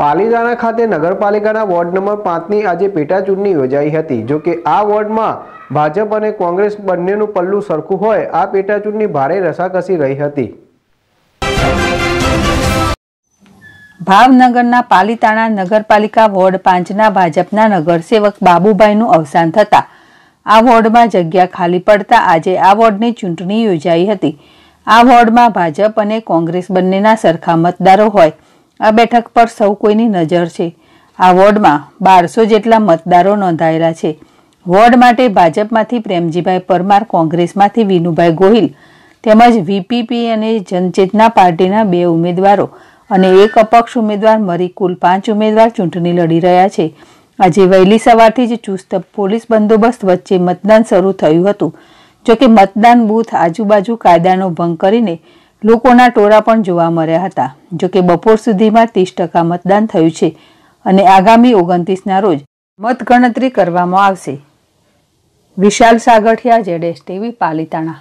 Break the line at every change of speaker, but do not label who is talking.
પાલીતાણા ખાતે નગરપાલિકાના ward number પાંચની આજે પેટાચૂંટણી યોજાઈ હતી જો કે આ વોર્ડમાં ભાજપ અને કોંગ્રેસ બંનેનું પલ્લું સરખું હોય આ પેટાચૂંટણી ભારે રસાકસી રહી હતી
ભાવનગરના પાલીતાણા નગરપાલિકા વોર્ડ પાંચના ભાજપના નગરસેવક બાબુભાઈનું અવસાન થતા આ વોર્ડમાં જગ્યા ખાલી પડતા આજે આ વોર્ડની ચૂંટણી યોજાઈ હતી આ વોર્ડમાં ભાજપ અને કોંગ્રેસ બંનેના સરખા મતદારો હોય આ બેઠક પર સૌ કોઈની નજર છે આ વોર્ડમાં બારસો જેટલા મતદારો નોંધાયેલા છે વોર્ડ માટે ભાજપમાંથી પ્રેમજીભાઈ પરમાર કોંગ્રેસમાંથી વિનુભાઈ ગોહિલ તેમજ વીપીપી અને જનચેતના પાર્ટીના બે ઉમેદવારો અને એક અપક્ષ ઉમેદવાર મરી કુલ પાંચ ઉમેદવાર ચૂંટણી લડી રહ્યા છે આજે વહેલી સવારથી જ ચુસ્ત પોલીસ બંદોબસ્ત વચ્ચે મતદાન શરૂ થયું હતું જોકે મતદાન બૂથ આજુબાજુ કાયદાનો ભંગ કરીને લોકોના ટોળા પણ જોવા મળ્યા હતા જોકે બપોર સુધીમાં ત્રીસ ટકા મતદાન થયું છે અને આગામી ઓગણત્રીસના રોજ મતગણતરી કરવામાં આવશે વિશાલ સાગઠિયા જેડેશ ટીવી પાલિતાણા